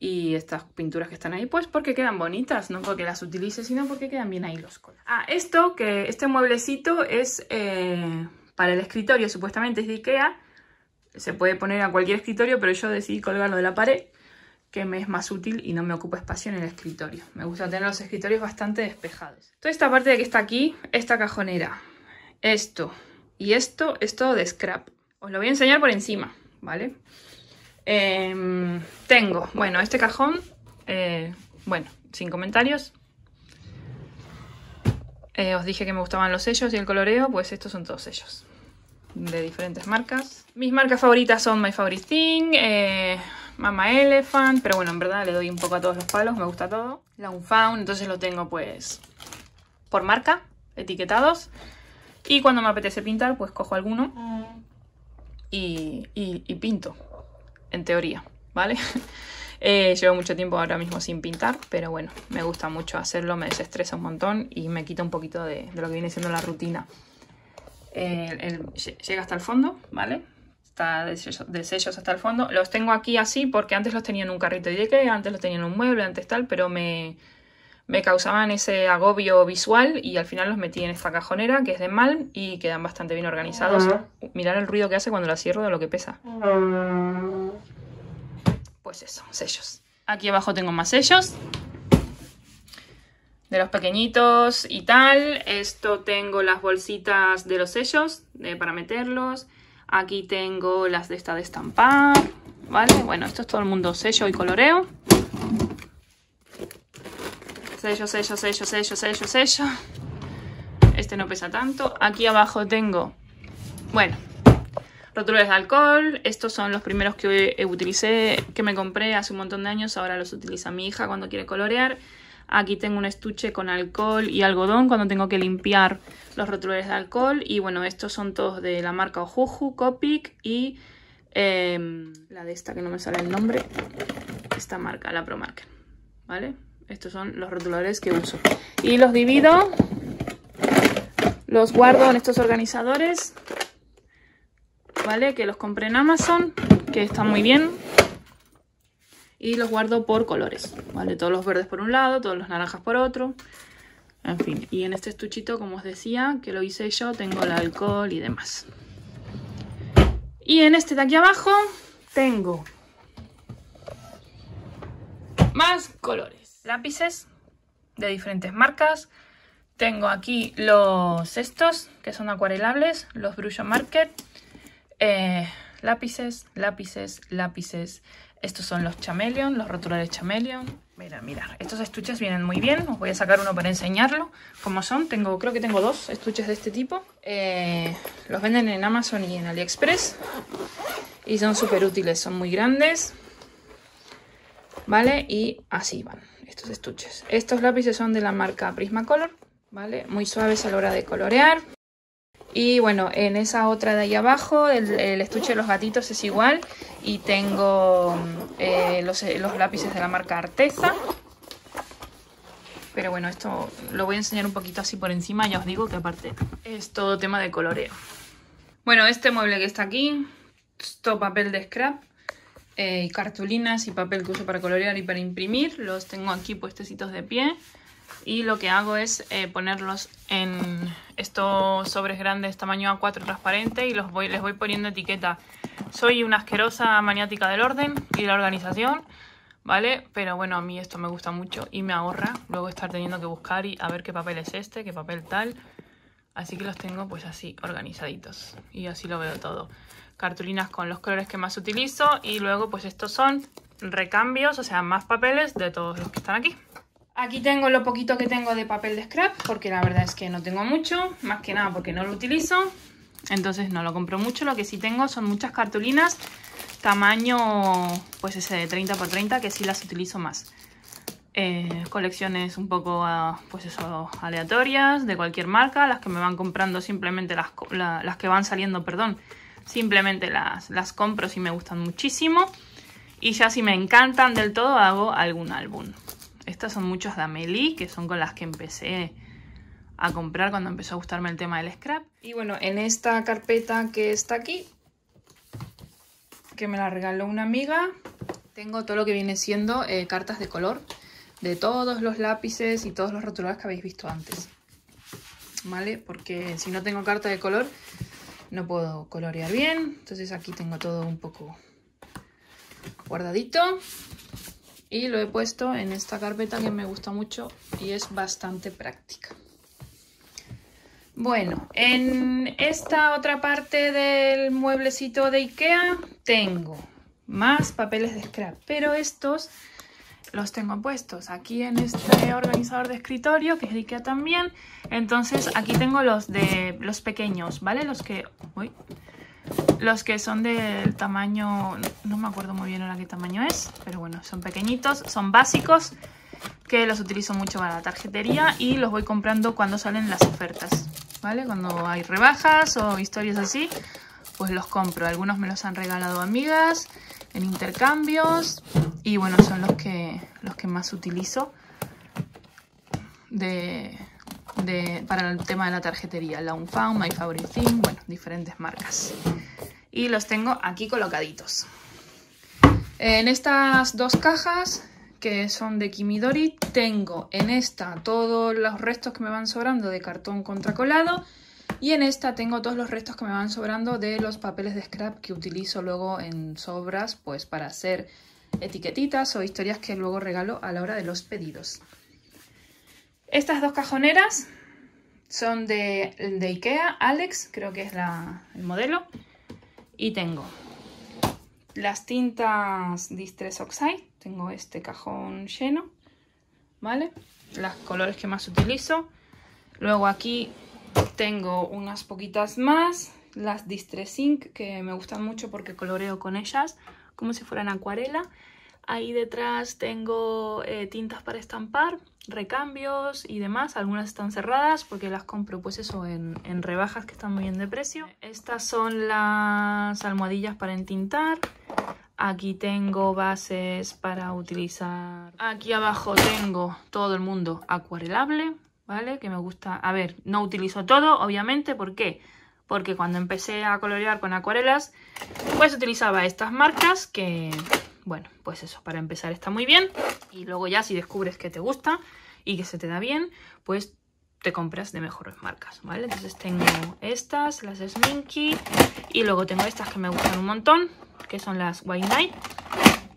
Y estas pinturas que están ahí, pues porque quedan bonitas, no porque las utilice, sino porque quedan bien ahí los colores. Ah, esto, que este mueblecito es eh, para el escritorio, supuestamente es de Ikea, se puede poner a cualquier escritorio, pero yo decidí colgarlo de la pared, que me es más útil y no me ocupa espacio en el escritorio. Me gusta tener los escritorios bastante despejados. Toda esta parte de que está aquí, esta cajonera, esto y esto es todo de scrap. Os lo voy a enseñar por encima, ¿vale? Em, tengo, bueno, este cajón, eh, bueno, sin comentarios. Eh, os dije que me gustaban los sellos y el coloreo, pues estos son todos sellos de diferentes marcas. Mis marcas favoritas son My Favorite Thing, eh, Mama Elephant, pero bueno, en verdad le doy un poco a todos los palos, me gusta todo. La Unfound, entonces lo tengo pues por marca, etiquetados. Y cuando me apetece pintar, pues cojo alguno y, pinto, en teoría, ¿vale? Eh, llevo mucho tiempo ahora mismo sin pintar, pero bueno, me gusta mucho hacerlo, me desestresa un montón y me quita un poquito de lo que viene siendo la rutina el, llega hasta el fondo, ¿vale? Está de sellos, hasta el fondo. Los tengo aquí así porque antes los tenía en un carrito de qué, antes los tenía en un mueble, antes tal, pero me, me causaban ese agobio visual y al final los metí en esta cajonera que es de mal y quedan bastante bien organizados. Mirar el ruido que hace cuando la cierro de lo que pesa. Ah. Pues eso, sellos. Aquí abajo tengo más sellos de los pequeñitos y tal. Esto tengo las bolsitas de los sellos eh, para meterlos. Aquí tengo las de esta de estampar, ¿vale? Bueno, esto es todo el mundo sello y coloreo. Sello, sello, sello, sello, sello, sello. Este no pesa tanto. Aquí abajo tengo, bueno, rotuladores de alcohol. Estos son los primeros que eh, utilicé, que me compré hace un montón de años. Ahora los utiliza mi hija cuando quiere colorear. Aquí tengo un estuche con alcohol y algodón cuando tengo que limpiar los rotuladores de alcohol. Y bueno, estos son todos de la marca Ojuju, Copic y em, la de esta que no me sale el nombre. Esta marca, la ProMarker. ¿Vale? Estos son los rotuladores que uso. Y los divido, los guardo en estos organizadores, ¿vale? Que los compré en Amazon, que están muy bien y los guardo por colores, ¿vale? Todos los verdes por un lado, todos los naranjas por otro, en fin. Y en este estuchito, como os decía, que lo hice yo, tengo el alcohol y demás. Y en este de aquí abajo tengo más colores. Lápices de diferentes marcas. Tengo aquí los estos, que son acuarelables, los Brujo Market. Eh, lápices, lápices, lápices estos son los chameleon, los rotulares chameleon. Mira, mira, estos estuches vienen muy bien. Os voy a sacar uno para enseñarlo cómo son. Tengo, creo que tengo dos estuches de este tipo. Eh, los venden en Amazon y en AliExpress. Y son súper útiles, son muy grandes. ¿Vale? Y así van estos estuches. Estos lápices son de la marca Prismacolor. ¿Vale? Muy suaves a la hora de colorear. Y bueno, en esa otra de ahí abajo, el, estuche de los gatitos es igual y tengo eh, eh, los, lápices de la marca Arteza. Pero bueno, esto lo voy a enseñar un poquito así por encima, ya os digo que aparte es todo tema de coloreo. Bueno, este mueble que está aquí, todo papel de scrap, eh, y cartulinas y papel que uso para colorear y para imprimir. Los tengo aquí puestecitos de pie y lo que hago es ponerlos en, estos sobres grandes tamaño A4 transparente y los voy, les voy poniendo etiqueta. Soy una asquerosa maniática del orden y de la organización, ¿vale? Pero bueno, a mí esto me gusta mucho y me ahorra luego estar teniendo que buscar y a ver qué papel es este, qué papel tal. Así que los tengo pues así organizaditos y así lo veo todo. Cartulinas con los colores que más utilizo y luego pues estos son recambios, o sea, más papeles de todos los que están aquí. Aquí tengo lo poquito que tengo de papel de scrap, porque la verdad es que no tengo mucho, más que nada porque no lo utilizo. Entonces no lo compro mucho, lo que sí tengo son muchas cartulinas tamaño pues ese de 30x30 que sí las utilizo más. Eh, colecciones un poco ah, pues eso, aleatorias de cualquier marca, las que me van comprando simplemente las, que van saliendo, perdón, simplemente las, las compro si me gustan muchísimo y ya si me encantan del todo hago algún álbum. Estas son muchas de Amelie, que son con las que empecé a comprar cuando empezó a gustarme el tema del scrap. Y bueno, en esta carpeta que está aquí, que me la regaló una amiga, tengo todo lo que viene siendo eh, cartas de color de todos los lápices y todos los rotuladores que habéis visto antes. ¿Vale? Porque si no tengo carta de color, no puedo colorear bien. Entonces aquí tengo todo un poco guardadito y lo he puesto en esta carpeta que me gusta mucho y es bastante práctica. Bueno, en esta otra parte del mueblecito de Ikea tengo más papeles de scrap, pero estos los tengo puestos aquí en este organizador de escritorio que es de Ikea también entonces aquí tengo los de los pequeños vale los que uy, los que son del tamaño, no me acuerdo muy bien ahora qué tamaño es, pero bueno, son pequeñitos, son básicos, que los utilizo mucho para la tarjetería y los voy comprando cuando salen las ofertas, ¿vale? Cuando hay rebajas o historias así, pues los compro. Algunos me los han regalado amigas en intercambios y bueno, son los que, los que más utilizo de, para el tema de la tarjetería. La Unfound, My Favorite Thing, bueno, diferentes marcas. Y los tengo aquí colocaditos. En estas dos cajas, que son de Kimidori, tengo en esta todos los restos que me van sobrando de cartón contracolado y en esta tengo todos los restos que me van sobrando de los papeles de scrap que utilizo luego en sobras pues para hacer etiquetitas o historias que luego regalo a la hora de los pedidos. Estas dos cajoneras son de, Ikea, Alex, creo que es el modelo. Y tengo las tintas Distress Oxide, tengo este cajón lleno, ¿vale? Las colores que más utilizo. Luego aquí tengo unas poquitas más, las Distress Ink, que me gustan mucho porque coloreo con ellas, como si fueran acuarela. Ahí detrás tengo eh, tintas para estampar, recambios y demás. Algunas están cerradas porque las compro pues eso en, en rebajas que están muy bien de precio. Estas son las almohadillas para entintar. Aquí tengo bases para utilizar. Aquí abajo tengo todo el mundo acuarelable, ¿vale? Que me gusta... A ver, no utilizo todo, obviamente. ¿Por qué? Porque cuando empecé a colorear con acuarelas, pues utilizaba estas marcas que bueno, pues eso, para empezar está muy bien. Y luego ya si descubres que te gusta y que se te da bien, pues te compras de mejores marcas, ¿vale? Entonces tengo estas, las Sminky, y luego tengo estas que me gustan un montón, que son las White Night.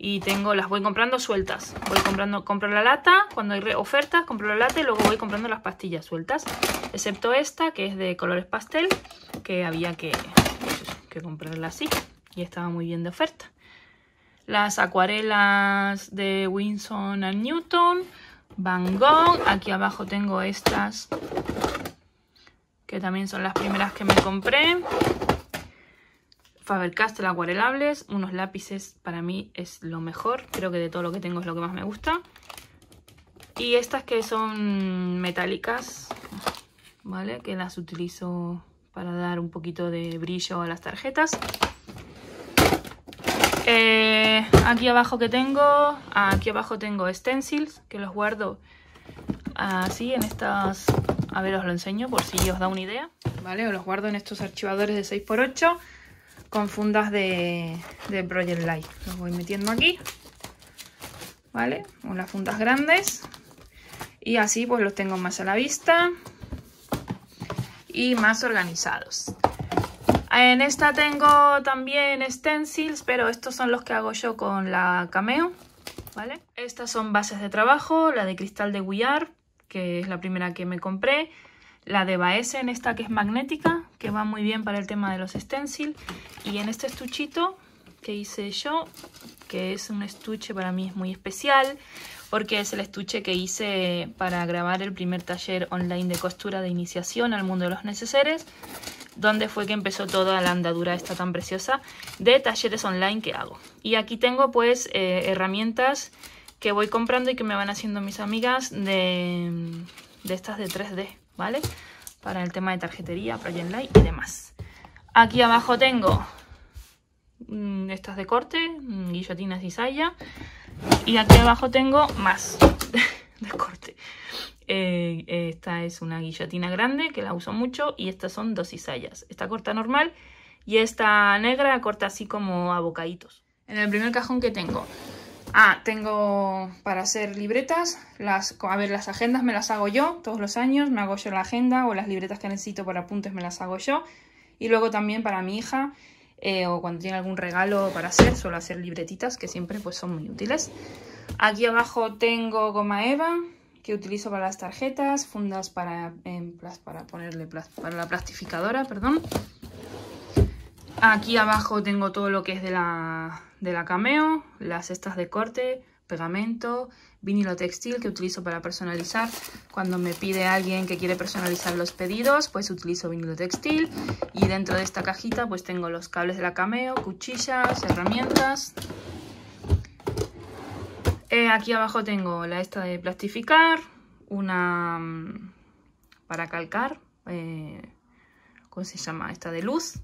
Y tengo, las voy comprando sueltas. Voy comprando, compro la lata, cuando hay ofertas, compro la lata y luego voy comprando las pastillas sueltas. Excepto esta, que es de colores pastel, que había que, pues que comprarla así. Y estaba muy bien de oferta las acuarelas de Winsor and Newton, Van Gogh. Aquí abajo tengo estas, que también son las primeras que me compré. Faber-Castell acuarelables, unos lápices para mí es lo mejor, creo que de todo lo que tengo es lo que más me gusta. Y estas que son metálicas, ¿vale? Que las utilizo para dar un poquito de brillo a las tarjetas. Eh, aquí abajo que tengo, aquí abajo tengo stencils que los guardo así en estas... A ver, os lo enseño por si os da una idea. Vale, os los guardo en estos archivadores de 6x8 con fundas de, Project Light. Los voy metiendo aquí. ¿Vale? Unas fundas grandes. Y así pues los tengo más a la vista y más organizados. En esta tengo también stencils, pero estos son los que hago yo con la Cameo. ¿vale? Estas son bases de trabajo, la de cristal de Guillar, que es la primera que me compré. La de en esta que es magnética, que va muy bien para el tema de los stencils. Y en este estuchito que hice yo, que es un estuche para mí es muy especial, porque es el estuche que hice para grabar el primer taller online de costura de iniciación al mundo de los neceseres, donde fue que empezó toda la andadura esta tan preciosa de talleres online que hago. Y aquí tengo pues eh, herramientas que voy comprando y que me van haciendo mis amigas de, de estas de 3D, ¿vale? Para el tema de tarjetería, Project Light y demás. Aquí abajo tengo mm, estas de corte, mm, guillotinas y saya. Y aquí abajo tengo más de corte. Eh, esta es una guillotina grande que la uso mucho y estas son dos cizallas. Esta corta normal y esta negra corta así como a bocaditos. En el primer cajón que tengo. Ah, tengo para hacer libretas. Las, a ver, las agendas me las hago yo todos los años. Me hago yo la agenda o las libretas que necesito para apuntes me las hago yo. Y luego también para mi hija eh, o cuando tiene algún regalo para hacer, suelo hacer libretitas que siempre pues, son muy útiles. Aquí abajo tengo goma eva que utilizo para las tarjetas, fundas para, em, para ponerle para la plastificadora, perdón. Aquí abajo tengo todo lo que es de la, de la cameo, las cestas de corte, pegamento, vinilo textil que utilizo para personalizar. Cuando me pide alguien que quiere personalizar los pedidos, pues utilizo vinilo textil. Y dentro de esta cajita pues tengo los cables de la cameo, cuchillas, herramientas. Eh, aquí abajo tengo la esta de plastificar, una mm, para calcar, eh, ¿cómo se llama? Esta de luz.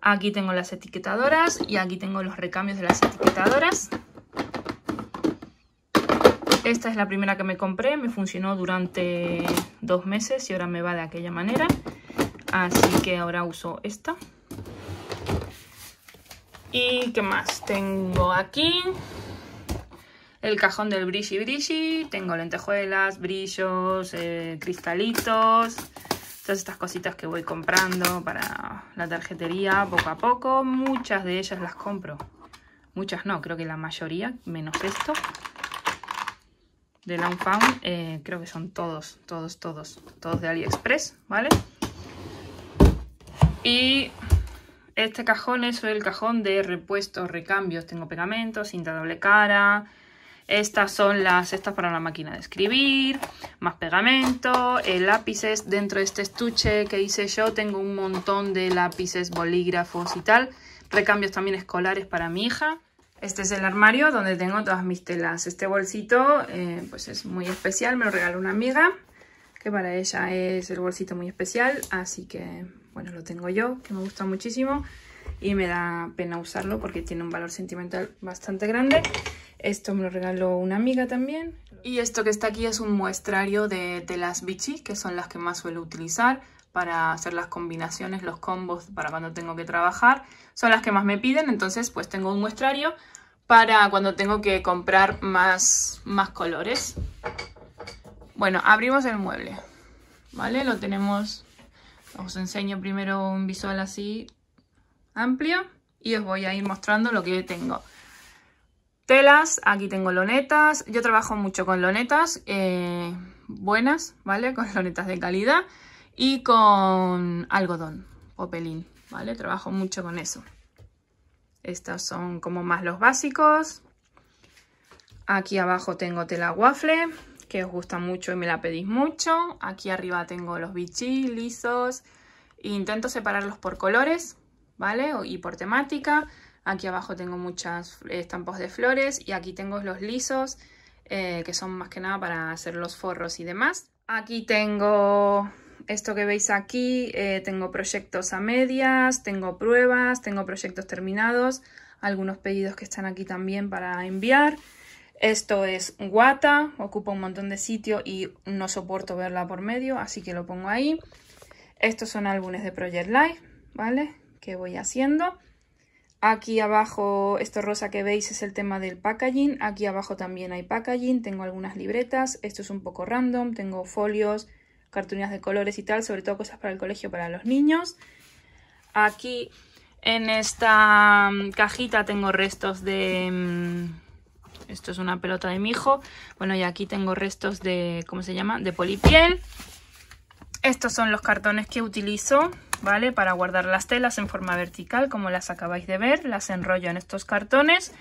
Aquí tengo las etiquetadoras y aquí tengo los recambios de las etiquetadoras. Esta es la primera que me compré, me funcionó durante dos meses y ahora me va de aquella manera. Así que ahora uso esta. ¿Y qué más? Tengo aquí el cajón del brishi brishi. Tengo lentejuelas, brillos, eh, cristalitos. Todas estas cositas que voy comprando para la tarjetería poco a poco. Muchas de ellas las compro. Muchas no, creo que la mayoría, menos esto de eh, creo que son todos, todos, todos, todos de AliExpress, ¿vale? Y este cajón es el cajón de repuestos, recambios, tengo pegamento, cinta doble cara, estas son las, estas para la máquina de escribir, más pegamento, eh, lápices, dentro de este estuche que hice yo tengo un montón de lápices, bolígrafos y tal, recambios también escolares para mi hija, este es el armario donde tengo todas mis telas. Este bolsito eh, pues es muy especial, me lo regaló una amiga, que para ella es el bolsito muy especial, así que bueno, lo tengo yo, que me gusta muchísimo y me da pena usarlo porque tiene un valor sentimental bastante grande. Esto me lo regaló una amiga también. Y esto que está aquí es un muestrario de telas Vichy, que son las que más suelo utilizar para hacer las combinaciones, los combos para cuando tengo que trabajar. Son las que más me piden, entonces pues tengo un muestrario para cuando tengo que comprar más, más colores. Bueno, abrimos el mueble, ¿vale? Lo tenemos, os enseño primero un visual así amplio y os voy a ir mostrando lo que tengo telas, aquí tengo lonetas, yo trabajo mucho con lonetas eh, buenas, ¿vale? Con lonetas de calidad y con algodón o pelín, ¿vale? Trabajo mucho con eso. Estos son como más los básicos. Aquí abajo tengo tela waffle, que os gusta mucho y me la pedís mucho. Aquí arriba tengo los bichis lisos. Intento separarlos por colores, ¿vale? Y por temática. Aquí abajo tengo muchas estampos de flores y aquí tengo los lisos, eh, que son más que nada para hacer los forros y demás. Aquí tengo esto que veis aquí, eh, tengo proyectos a medias, tengo pruebas, tengo proyectos terminados, algunos pedidos que están aquí también para enviar. Esto es guata, ocupa un montón de sitio y no soporto verla por medio, así que lo pongo ahí. Estos son álbumes de Project Life, ¿vale? Que voy haciendo. Aquí abajo, esto rosa que veis es el tema del packaging. Aquí abajo también hay packaging, tengo algunas libretas. Esto es un poco random, tengo folios, cartulinas de colores y tal, sobre todo cosas para el colegio para los niños. Aquí en esta mm, cajita tengo restos de... Mm, esto es una pelota de mi hijo. Bueno, y aquí tengo restos de... ¿Cómo se llama? De polipiel. Estos son los cartones que utilizo, ¿vale? Para guardar las telas en forma vertical, como las acabáis de ver. Las enrollo en estos cartones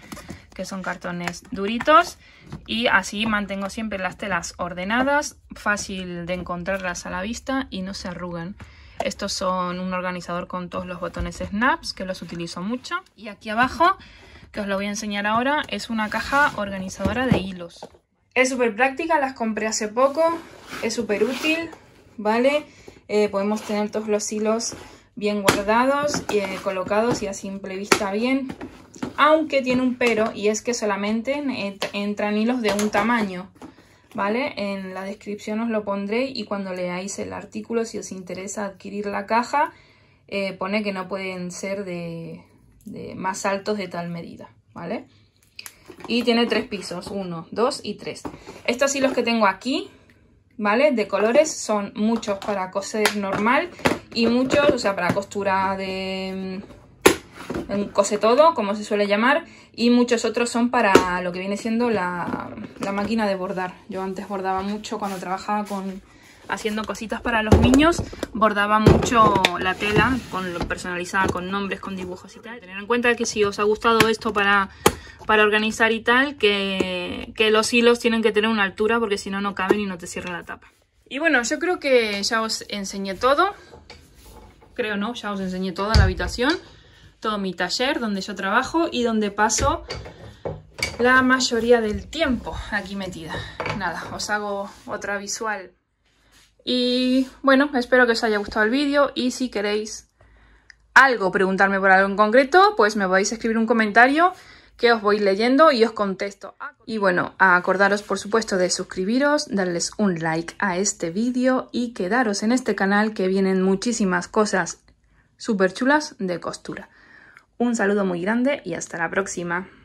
que son cartones duritos y así mantengo siempre las telas ordenadas, fácil de encontrarlas a la vista y no se arrugan. Estos son un organizador con todos los botones snaps, que los utilizo mucho. Y aquí abajo, que os lo voy a enseñar ahora, es una caja organizadora de hilos. Es súper práctica, las compré hace poco, es súper útil, ¿vale? Eh, podemos tener todos los hilos bien guardados, y eh, colocados y a simple vista bien. Aunque tiene un pero y es que solamente entran hilos de un tamaño. ¿Vale? En la descripción os lo pondré y cuando leáis el artículo, si os interesa adquirir la caja, eh, pone que no pueden ser de, más altos de tal medida, ¿vale? Y tiene tres pisos, uno, dos y tres. Estos hilos que tengo aquí ¿vale? De colores, son muchos para coser normal y muchos, o sea, para costura de mm, cose todo, como se suele llamar, y muchos otros son para lo que viene siendo la, máquina de bordar. Yo antes bordaba mucho cuando trabajaba con haciendo cositas para los niños, bordaba mucho la tela, con, personalizada con nombres, con dibujos y tal. Tener en cuenta que si os ha gustado esto para para organizar y tal, que, los hilos tienen que tener una altura porque si no, no caben y no te cierra la tapa. Y bueno, yo creo que ya os enseñé todo. Creo no, ya os enseñé toda la habitación, todo mi taller donde yo trabajo y donde paso la mayoría del tiempo aquí metida. Nada, os hago otra visual. Y bueno, espero que os haya gustado el vídeo y si queréis algo, preguntarme por algo en concreto, pues me podéis escribir un comentario que os voy leyendo y os contesto. Y bueno, acordaros por supuesto de suscribiros, darles un like a este vídeo y quedaros en este canal que vienen muchísimas cosas súper chulas de costura. Un saludo muy grande y hasta la próxima.